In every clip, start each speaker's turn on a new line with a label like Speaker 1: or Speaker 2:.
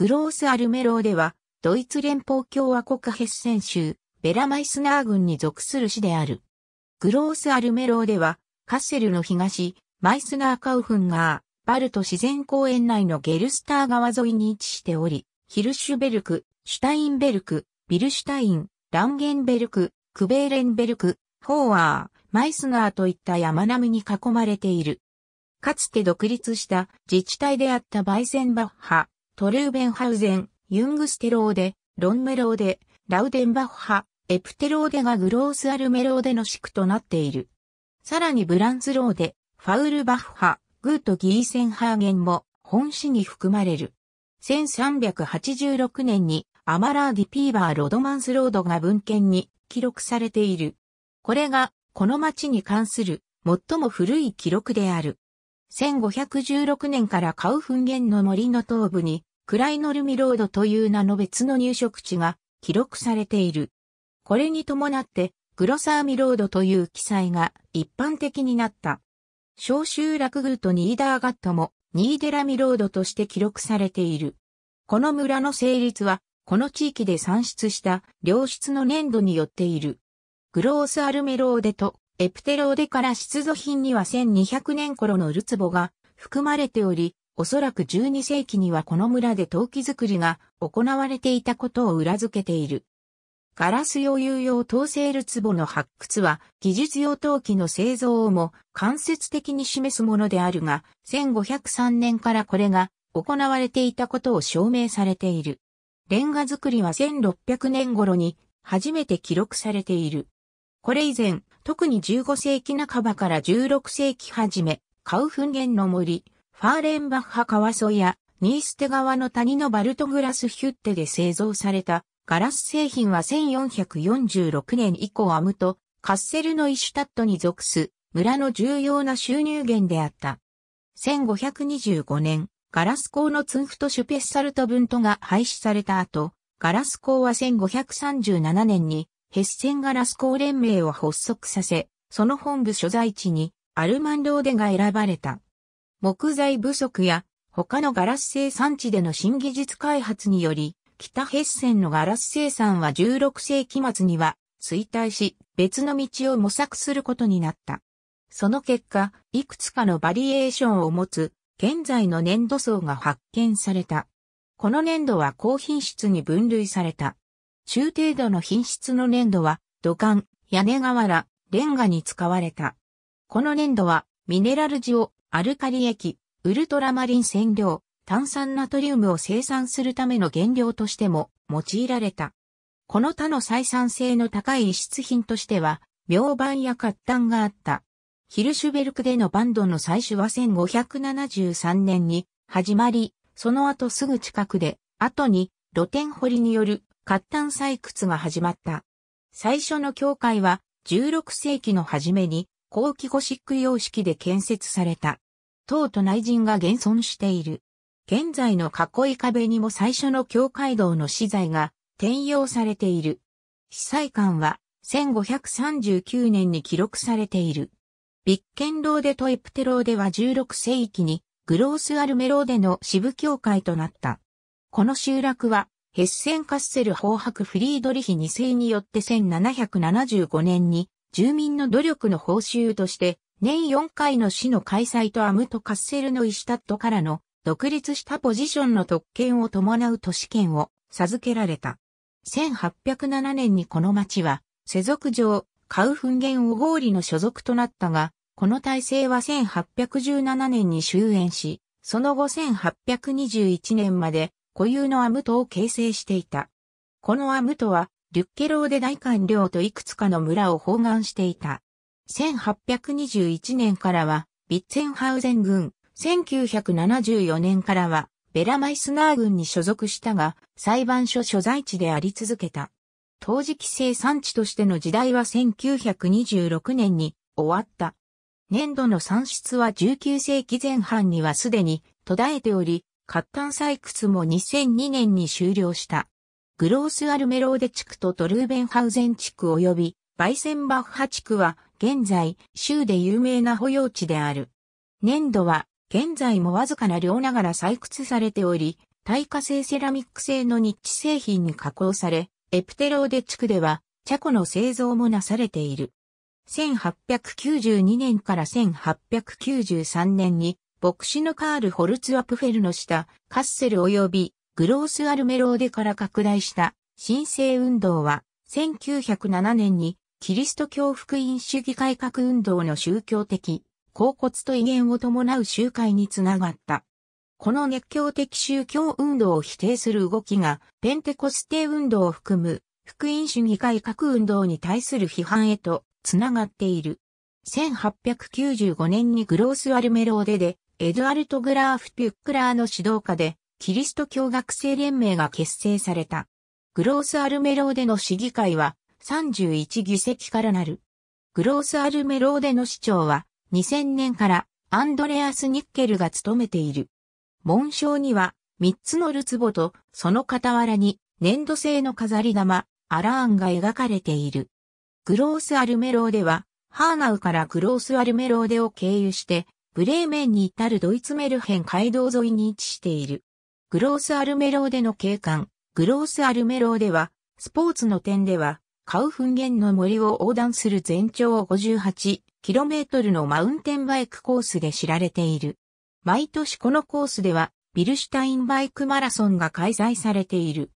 Speaker 1: グロースアルメローでは、ドイツ連邦共和国ヘッセン州、ベラマイスナー郡に属する市である。グロースアルメローでは、カッセルの東、マイスナーカウフンガー、バルト自然公園内のゲルスター川沿いに位置しており、ヒルシュベルク、シュタインベルク、ビルシュタイン、ランゲンベルク、クベーレンベルク、フォーアー、マイスナーといった山並みに囲まれている。かつて独立した自治体であったバイセンバッハ、トルーベンハウゼン、ユングステローデ、ロンメローデ、ラウデンバッハ、エプテローデがグロースアルメローデの地区となっている。さらにブランスローデ、ファウルバッハ、グートギーセンハーゲンも本市に含まれる。1386年にアマラーディピーバーロドマンスロードが文献に記録されている。これがこの町に関する最も古い記録である。1516年からカウフンゲンの森の東部にクライノルミロードという名の別の入植地が記録されている。これに伴って、グロサーミロードという記載が一般的になった。小集落宮とニーダーガットもニーデラミロードとして記録されている。この村の成立は、この地域で産出した良質の粘土によっている。グロースアルメローデとエプテローデから出土品には1200年頃のルツボが含まれており、おそらく12世紀にはこの村で陶器作りが行われていたことを裏付けている。ガラス用有用陶製る壺の発掘は技術用陶器の製造をも間接的に示すものであるが、1503年からこれが行われていたことを証明されている。レンガ作りは1600年頃に初めて記録されている。これ以前、特に15世紀半ばから16世紀初め、カウフンゲンの森、ファーレンバッハ川沿いや、ニーステ川の谷のバルトグラスヒュッテで製造されたガラス製品は1446年以降アムとカッセルのイシュタットに属す村の重要な収入源であった。1525年、ガラス工のツンフトシュペッサルト分とが廃止された後、ガラス工は1537年にヘッセンガラス工連盟を発足させ、その本部所在地にアルマンローデが選ばれた。木材不足や他のガラス生産地での新技術開発により、北ヘッセンのガラス生産は16世紀末には衰退し、別の道を模索することになった。その結果、いくつかのバリエーションを持つ、現在の粘土層が発見された。この粘土は高品質に分類された。中程度の品質の粘土は、土管、屋根瓦、レンガに使われた。この粘土は、ミネラル地をアルカリ液、ウルトラマリン染料、炭酸ナトリウムを生産するための原料としても用いられた。この他の採算性の高い遺出品としては、妙板や活炭があった。ヒルシュベルクでのバンドの採取は1573年に始まり、その後すぐ近くで、後に露天掘りによる活炭採掘が始まった。最初の教会は16世紀の初めに後期ゴシック様式で建設された。塔と内陣が現存している。現在の囲い壁にも最初の教会堂の資材が転用されている。被災館は1539年に記録されている。ビッケンローデとエプテローデは16世紀にグロースアルメローデの支部教会となった。この集落はヘッセンカッセル法白フリードリヒ2世によって1775年に住民の努力の報酬として、年4回の市の開催とアムトカッセルのイシュタットからの独立したポジションの特権を伴う都市権を授けられた。1807年にこの町は、世俗上、カウフンゲンオゴーリの所属となったが、この体制は1817年に終焉し、その後1821年まで固有のアムトを形成していた。このアムトはリュッケローで大官僚といくつかの村を包含していた。1821年からは、ビッツェンハウゼン軍、1974年からは、ベラマイスナー軍に所属したが、裁判所所在地であり続けた。当時規制産地としての時代は1926年に終わった。粘土の産出は19世紀前半にはすでに途絶えており、活炭採掘も2002年に終了した。グロースアルメローデ地区とトルーベンハウゼン地区及びバイセンバッハ地区は現在州で有名な保養地である。粘土は現在もわずかな量ながら採掘されており、耐火性セラミック製のニッチ製品に加工され、エプテローデ地区ではチャコの製造もなされている。1892年から1893年に牧師のカール・ホルツワプフェルの下、カッセル及びグロースアルメローデから拡大した新生運動は1907年にキリスト教福音主義改革運動の宗教的、恍惚と威厳を伴う集会につながった。この熱狂的宗教運動を否定する動きが、ペンテコステ運動を含む、福音主義改革運動に対する批判へと、つながっている。1895年にグロースアルメローデで、エドアルト・グラーフ・ピュックラーの指導下で、キリスト教学生連盟が結成された。グロースアルメローデの市議会は31議席からなる。グロースアルメローデの市長は2000年からアンドレアス・ニッケルが務めている。紋章には3つのルツボとその傍らに粘土製の飾り玉、アラーンが描かれている。グロースアルメローデは、ハーナウからグロースアルメローデを経由して、ブレーメンに至るドイツメルヘン街道沿いに位置している。グロースアルメローでの景観、グロースアルメローでは、スポーツの点では、カウフンゲンの森を横断する全長 58km のマウンテンバイクコースで知られている。毎年このコースでは、ビルシュタインバイクマラソンが開催されている。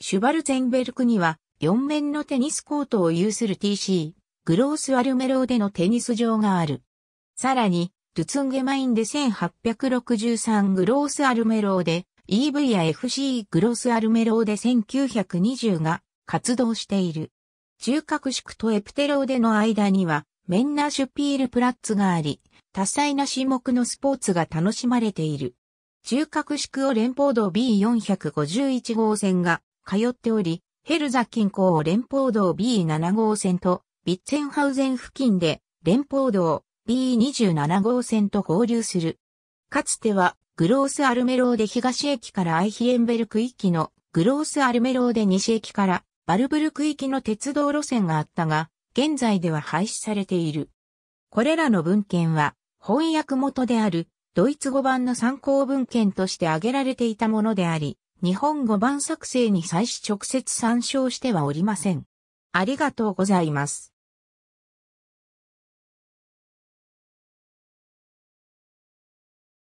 Speaker 1: シュバルゼンベルクには、4面のテニスコートを有する TC、グロースアルメローでのテニス場がある。さらに、ルツンゲマインで1863グロースアルメローで、EV や FC グロスアルメローで1920が活動している。中核宿とエプテローでの間にはメンナーシュピールプラッツがあり、多彩な種目のスポーツが楽しまれている。中核宿を連邦道 B451 号線が通っており、ヘルザ近郊を連邦道 B7 号線と、ビッツェンハウゼン付近で連邦道 B27 号線と合流する。かつてはグロースアルメローで東駅からアイヒエンベルク行きの、グロースアルメローで西駅からバルブルク行きの鉄道路線があったが、現在では廃止されている。これらの文献は、翻訳元である、ドイツ語版の参考文献として挙げられていたものであり、日本語版作成に際し直接参照してはおりません。ありがとうございます。